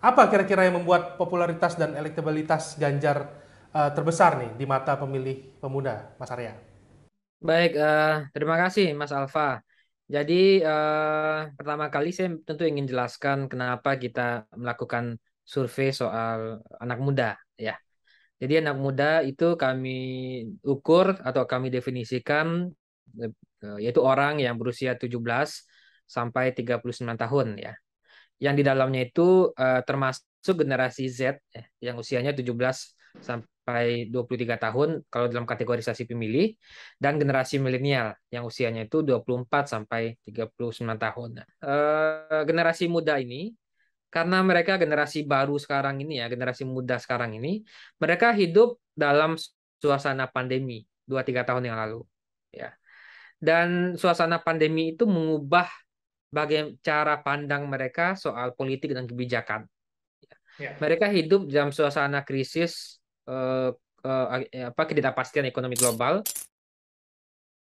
Apa kira-kira yang membuat popularitas dan elektabilitas Ganjar uh, terbesar nih di mata pemilih pemuda, Mas Arya? Baik, uh, terima kasih Mas Alfa. Jadi uh, pertama kali saya tentu ingin jelaskan kenapa kita melakukan survei soal anak muda ya. Jadi anak muda itu kami ukur atau kami definisikan yaitu orang yang berusia 17 sampai 39 tahun ya yang di dalamnya itu uh, termasuk generasi Z eh, yang usianya 17 sampai 23 tahun kalau dalam kategorisasi pemilih dan generasi milenial yang usianya itu 24 sampai 39 tahun. Uh, generasi muda ini karena mereka generasi baru sekarang ini ya, generasi muda sekarang ini, mereka hidup dalam suasana pandemi 2 3 tahun yang lalu ya. Dan suasana pandemi itu mengubah bagaimana cara pandang mereka soal politik dan kebijakan. Ya. Mereka hidup dalam suasana krisis eh, eh, eh apa ketidakpastian ekonomi global